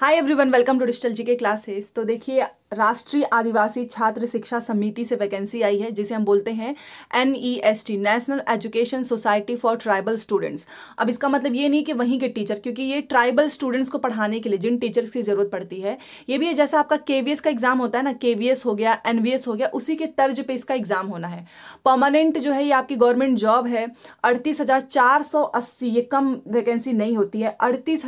hi everyone welcome to digital G के classes तो देखिए राष्ट्रीय आदिवासी छात्र शिक्षा समिति से वैकेंसी आई है जिसे हम बोलते हैं N E S T national education society for tribal students अब इसका मतलब ये नहीं कि वहीं के टीचर क्योंकि ये ट्राइबल स्टूडेंट्स को पढ़ाने के लिए जिन टीचर्स की ज़रूरत पड़ती है ये भी है जैसा आपका के का एग्ज़ाम होता है ना के हो गया एन हो गया उसी के तर्ज पर इसका एग्ज़ाम होना है परमानेंट जो है ये आपकी गवर्नमेंट जॉब है अड़तीस ये कम वैकेंसी नहीं होती है अड़तीस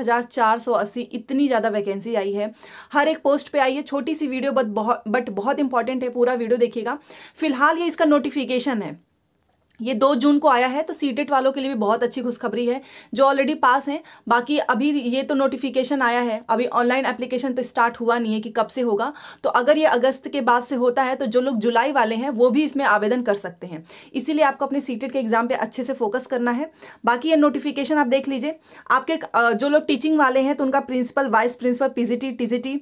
इतनी ज़्यादा वैकेंसी आई है हर एक पोस्ट पर आई है छोटी सी वीडियो वीडियो बट बहुत बट बहुत इंपॉर्टेंट है पूरा वीडियो देखिएगा फिलहाल ये इसका नोटिफिकेशन है ये दो जून को आया है तो सीटेट वालों के लिए भी बहुत अच्छी खुशखबरी है जो ऑलरेडी पास हैं बाकी अभी ये तो नोटिफिकेशन आया है अभी ऑनलाइन एप्लीकेशन तो स्टार्ट हुआ नहीं है कि कब से होगा तो अगर ये अगस्त के बाद से होता है तो जो लोग जुलाई वाले हैं वो भी इसमें आवेदन कर सकते हैं इसीलिए आपको अपने सीटेट के एग्जाम पर अच्छे से फोकस करना है बाकी ये नोटिफिकेशन आप देख लीजिए आपके जो लोग टीचिंग वाले हैं तो उनका principal vice principal PGT TGT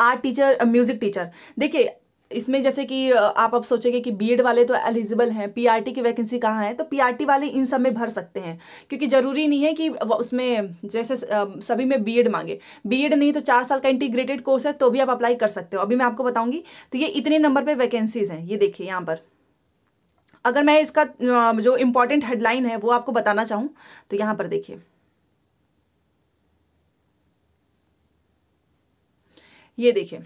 art teacher music teacher देखिए इसमें जैसे कि uh, आप अब सोचेंगे कि बीएड वाले तो एलिजिबल हैं पीआरटी की वैकेंसी कहाँ है तो पीआरटी वाले इन सब में भर सकते हैं क्योंकि ज़रूरी नहीं है कि उसमें जैसे uh, सभी में बीएड मांगे बीएड नहीं तो चार साल का इंटीग्रेटेड कोर्स है तो भी आप अप्लाई कर सकते हो अभी मैं आपको बताऊंगी तो ये इतने नंबर पर वैकेंसीज हैं ये देखिए यहाँ पर अगर मैं इसका uh, जो इम्पोर्टेंट हेडलाइन है वो आपको बताना चाहूँ तो यहाँ पर देखिए ये देखिए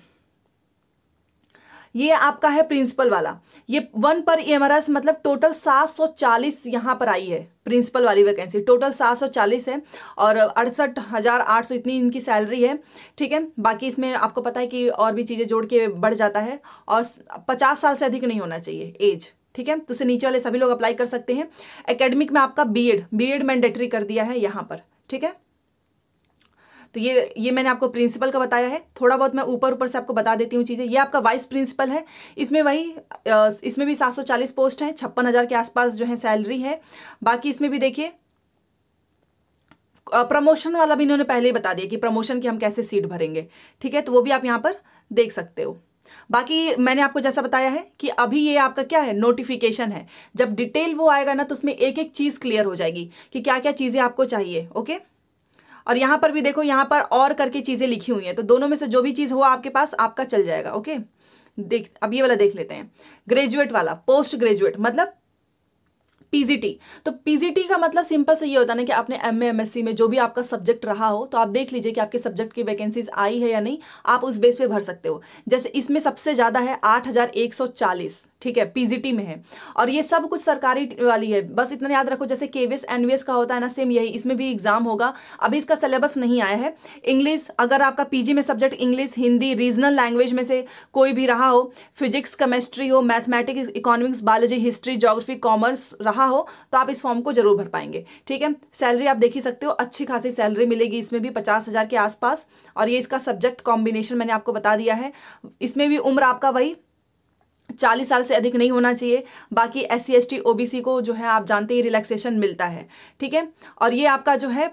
ये आपका है प्रिंसिपल वाला ये वन पर एम e मतलब टोटल 740 सौ यहाँ पर आई है प्रिंसिपल वाली वैकेंसी टोटल 740 है और अड़सठ हज़ार आठ सौ इतनी इनकी सैलरी है ठीक है बाकी इसमें आपको पता है कि और भी चीज़ें जोड़ के बढ़ जाता है और 50 साल से अधिक नहीं होना चाहिए एज ठीक है तो उसे नीचे वाले सभी लोग अप्लाई कर सकते हैं एकेडमिक में आपका बी एड मैंडेटरी कर दिया है यहाँ पर ठीक है तो ये ये मैंने आपको प्रिंसिपल का बताया है थोड़ा बहुत मैं ऊपर ऊपर से आपको बता देती हूँ चीज़ें ये आपका वाइस प्रिंसिपल है इसमें वही इसमें भी 740 पोस्ट हैं छप्पन हज़ार के आसपास जो है सैलरी है बाकी इसमें भी देखिए प्रमोशन वाला भी इन्होंने पहले ही बता दिया कि प्रमोशन की हम कैसे सीट भरेंगे ठीक है तो वो भी आप यहाँ पर देख सकते हो बाकी मैंने आपको जैसा बताया है कि अभी ये आपका क्या है नोटिफिकेशन है जब डिटेल वो आएगा ना तो उसमें एक एक चीज़ क्लियर हो जाएगी कि क्या क्या चीज़ें आपको चाहिए ओके और यहां पर भी देखो यहां पर और करके चीज़ें लिखी हुई हैं तो दोनों में से जो भी चीज़ हो आपके पास आपका चल जाएगा ओके देख अब ये वाला देख लेते हैं ग्रेजुएट वाला पोस्ट ग्रेजुएट मतलब पीजीटी तो पीजीटी का मतलब सिंपल से ये होता है ना कि आपने एम एमएससी में जो भी आपका सब्जेक्ट रहा हो तो आप देख लीजिए कि आपके सब्जेक्ट की वैकेंसीज आई है या नहीं आप उस बेस पे भर सकते हो जैसे इसमें सबसे ज़्यादा है आठ हज़ार एक सौ चालीस ठीक है पीजीटी में है और ये सब कुछ सरकारी वाली है बस इतना याद रखो जैसे केवीएस एनवीएस का होता है ना सेम यही इसमें भी एग्जाम होगा अभी इसका सिलेबस नहीं आया है इंग्लिश अगर आपका पीजी में subject English Hindi regional language में से कोई भी रहा हो फिजिक्स केमिस्ट्री हो mathematics economics biology history geography commerce रहा हो तो आप इस फॉर्म को जरूर भर पाएंगे ठीक है सैलरी आप देख ही सकते हो अच्छी खासी सैलरी मिलेगी इसमें भी पचास हजार के आसपास और ये इसका सब्जेक्ट कॉम्बिनेशन मैंने आपको बता दिया है इसमें भी उम्र आपका वही चालीस साल से अधिक नहीं होना चाहिए बाकी S C S T O B C को जो है आप जानते ही रिलैक्सेशन मिलता है ठीक है और ये आपका जो है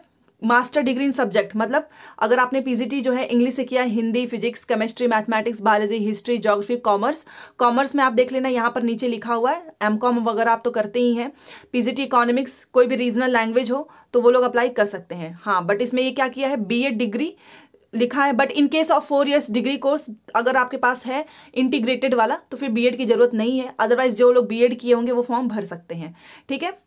मास्टर डिग्री इन सब्जेक्ट मतलब अगर आपने पीजीटी जो है इंग्लिश से किया Hindi physics chemistry mathematics biology history geography commerce commerce में आप देख लेना यहाँ पर नीचे लिखा हुआ है एम कॉम वगैरह आप तो करते ही हैं पीजीटी इकोनॉमिक्स कोई भी रीजनल लैंग्वेज हो तो वो लोग अप्लाई कर सकते हैं हाँ बट इसमें ये क्या किया है बी डिग्री लिखा है but in case of four years degree course अगर आपके पास है इंटीग्रेटेड वाला तो फिर बीएड की ज़रूरत नहीं है अदरवाइज जो लोग बीएड किए होंगे वो फॉर्म भर सकते हैं ठीक है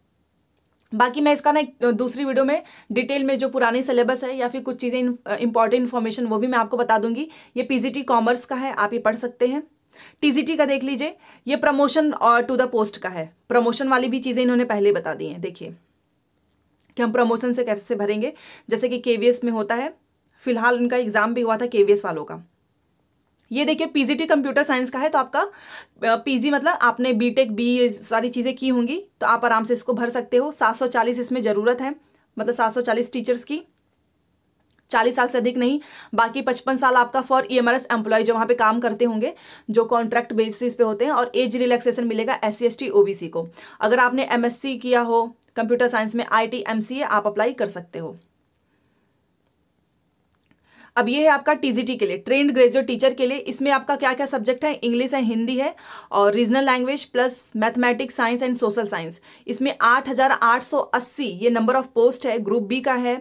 बाकी मैं इसका ना एक दूसरी वीडियो में डिटेल में जो पुराने सिलेबस है या फिर कुछ चीज़ें इंपॉर्टेंट इन्फॉर्मेशन वो भी मैं आपको बता दूंगी ये पीजीटी कॉमर्स का है आप ये पढ़ सकते हैं टीजीटी का देख लीजिए ये प्रमोशन और टू द पोस्ट का है प्रमोशन वाली भी चीज़ें इन्होंने पहले बता दी हैं देखिए कि हम प्रमोशन से कैसे भरेंगे जैसे कि के में होता है फिलहाल उनका एग्जाम भी हुआ था केवीएस वालों का ये देखिए पीजीटी कंप्यूटर साइंस का है तो आपका पीजी मतलब आपने बीटेक बी ये सारी चीज़ें की होंगी तो आप आराम से इसको भर सकते हो 740 इसमें ज़रूरत है मतलब 740 टीचर्स की चालीस साल से अधिक नहीं बाकी पचपन साल आपका for E M R S employ जो वहाँ पे काम करते होंगे जो कॉन्ट्रैक्ट बेसिस पे होते हैं और एज रिलैक्सेशन मिलेगा S C S T O B C को अगर आपने एम किया हो कंप्यूटर साइंस में आई टी एम सी आप अप्लाई कर सकते हो अब ये है आपका टीजीटी के लिए ट्रेंड ग्रेजुएट टीचर के लिए इसमें आपका क्या क्या सब्जेक्ट है इंग्लिश है हिंदी है और regional language plus mathematics science and social science इसमें आठ हजार आठ सौ अस्सी ये नंबर ऑफ पोस्ट है ग्रुप बी का है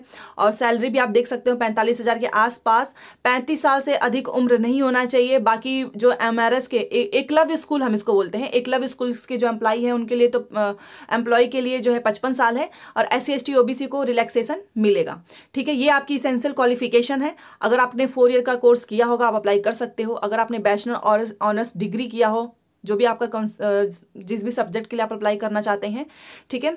और सैलरी भी आप देख सकते हो पैंतालीस हजार के आसपास पैंतीस साल से अधिक उम्र नहीं होना चाहिए बाकी जो एम के एकलव्य स्कूल हम इसको बोलते हैं एकलव्य स्कूल के जो एम्प्लॉई है उनके लिए तो एम्प्लॉय के लिए जो है पचपन साल है और एस सी को रिलैक्सेशन मिलेगा ठीक है ये आपकी इसेंशियल क्वालिफिकेशन है अगर आपने फोर ईयर का कोर्स किया होगा आप अप्लाई कर सकते हो अगर आपने बैचलर और ऑनर्स डिग्री किया हो जो भी आपका जिस भी सब्जेक्ट के लिए आप अप्लाई करना चाहते हैं ठीक है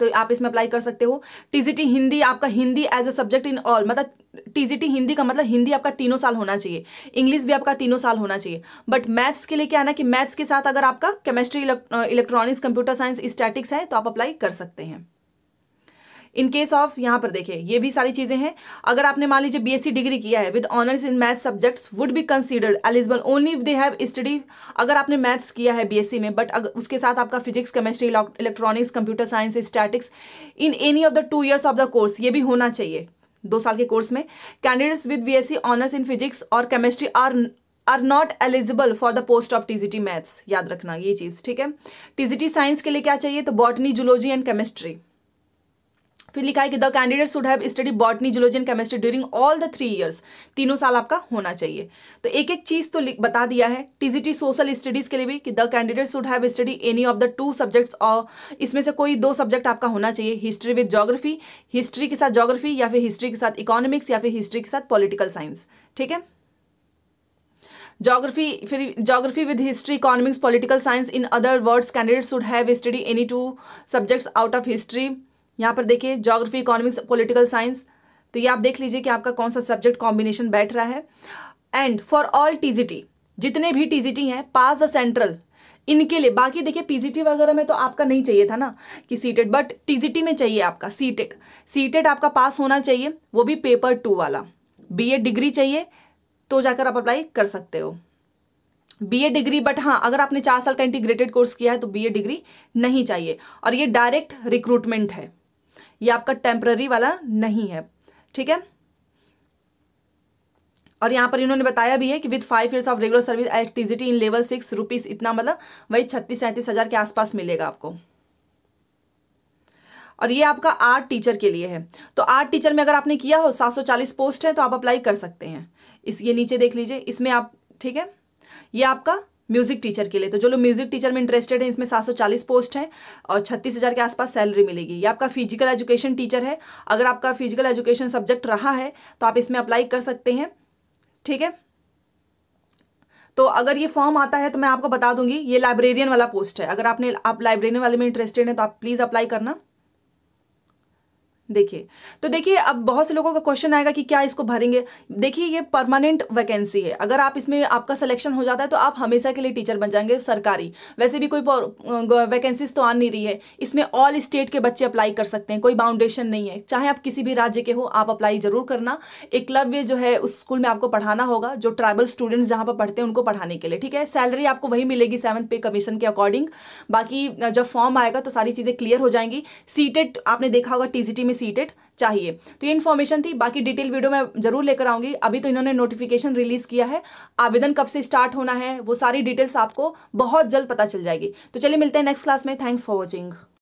तो आप इसमें अप्लाई कर सकते हो टीजीटी हिंदी आपका Hindi as a subject in all मतलब टीजीटी हिंदी का मतलब हिंदी आपका तीनों साल होना चाहिए इंग्लिश भी आपका तीनों साल होना चाहिए बट मैथ्स के लिए क्या है ना कि मैथ्स के साथ अगर आपका chemistry electronics computer science statics है तो आप अप्लाई कर सकते हैं इन केस ऑफ यहाँ पर देखिए ये भी सारी चीज़ें हैं अगर आपने मान लीजिए बीएससी डिग्री किया है with honours in math subjects would be considered eligible only if they have study अगर आपने मैथ्स किया है बीएससी में बट अगर उसके साथ आपका physics chemistry electronics computer science statics in any of the two years of the course ये भी होना चाहिए दो साल के कोर्स में candidates with C honours in physics और chemistry are are not eligible for the post of TGT maths याद रखना ये चीज़ ठीक है टीजीटी साइंस के लिए क्या चाहिए तो बॉटनी जुलॉजी एंड केमिस्ट्री फिर लिखा है कि the candidate should have study botany zoology and chemistry during all the three years तीनों साल आपका होना चाहिए तो एक एक चीज तो बता दिया है टीजीटी सोशल स्टडीज के लिए भी कि the candidate should have study any of the two subjects और इसमें से कोई दो सब्जेक्ट आपका होना चाहिए हिस्ट्री विद जोग्राफी हिस्ट्री के साथ जोग्राफी या फिर हिस्ट्री के साथ इकोनॉमिक्स या फिर हिस्ट्री के साथ पॉलिटिकल साइंस ठीक है जोग्राफी फिर geography with history economics political science in other words candidates should have study any two subjects out of history यहाँ पर देखिए जोग्राफी इकोनॉमिक्स पॉलिटिकल साइंस तो ये आप देख लीजिए कि आपका कौन सा सब्जेक्ट कॉम्बिनेशन बैठ रहा है एंड फॉर ऑल टीजीटी जितने भी टीजीटी हैं पास द सेंट्रल इनके लिए बाकी देखिए पीजीटी वगैरह में तो आपका नहीं चाहिए था ना कि सीटेड बट टीजीटी में चाहिए आपका सीटेड सीटेड आपका पास होना चाहिए वो भी पेपर टू वाला बीए डिग्री चाहिए तो जाकर आप अप्लाई कर सकते हो बीए डिग्री बट हाँ अगर आपने चार साल का इंटीग्रेटेड कोर्स किया है तो बीए डिग्री नहीं चाहिए और ये डायरेक्ट रिक्रूटमेंट है ये आपका टेम्प्ररी वाला नहीं है ठीक है और यहाँ पर इन्होंने बताया भी है कि with five years of regular service एक्टिजिटी इन लेवल सिक्स रुपीज़ इतना मतलब वही छत्तीस सैंतीस हज़ार के आसपास मिलेगा आपको और ये आपका आर्ट टीचर के लिए है तो आर्ट टीचर में अगर आपने किया हो सात सौ चालीस पोस्ट है तो आप अप्लाई कर सकते हैं इस ये नीचे देख लीजिए इसमें आप ठीक है ये आपका म्यूज़िक टीचर के लिए तो जो लोग म्यूज़िक टीचर में इंटरेस्टेड हैं इसमें 740 पोस्ट हैं और छत्तीस हज़ार के आसपास सैलरी मिलेगी ये आपका फिजिकल एजुकेशन टीचर है अगर आपका फिजिकल एजुकेशन सब्जेक्ट रहा है तो आप इसमें अप्लाई कर सकते हैं ठीक है तो अगर ये फॉर्म आता है तो मैं आपको बता दूंगी ये लाइब्रेरियन वाला पोस्ट है अगर आपने आप लाइब्रेरियन वाले में इंटरेस्टेड हैं तो आप प्लीज़ अप्लाई करना देखिए तो देखिए अब बहुत से लोगों का क्वेश्चन आएगा कि क्या इसको भरेंगे देखिए ये परमानेंट वैकेंसी है अगर आप इसमें आपका सिलेक्शन हो जाता है तो आप हमेशा के लिए टीचर बन जाएंगे सरकारी वैसे भी कोई वैकेंसीज तो आ नहीं रही है इसमें ऑल स्टेट के बच्चे अप्लाई कर सकते हैं कोई बाउंडेशन नहीं है चाहे आप किसी भी राज्य के हो आप अप्लाई जरूर करना एकलव्य जो है उस स्कूल में आपको पढ़ाना होगा जो ट्राइबल स्टूडेंट्स जहाँ पर पढ़ते हैं उनको पढ़ाने के लिए ठीक है सैलरी आपको वही मिलेगी सेवन पे कमीशन के अकॉर्डिंग बाकी जब फॉर्म आएगा तो सारी चीज़ें क्लियर हो जाएंगी सीटेड आपने देखा होगा टीजीटी में सीटेट चाहिए तो ये इन्फॉर्मेशन थी बाकी डिटेल वीडियो मैं जरूर लेकर आऊंगी अभी तो इन्होंने नोटिफिकेशन रिलीज किया है आवेदन कब से स्टार्ट होना है वो सारी डिटेल्स आपको बहुत जल्द पता चल जाएगी तो चलिए मिलते हैं नेक्स्ट क्लास में थैंक्स फॉर वॉचिंग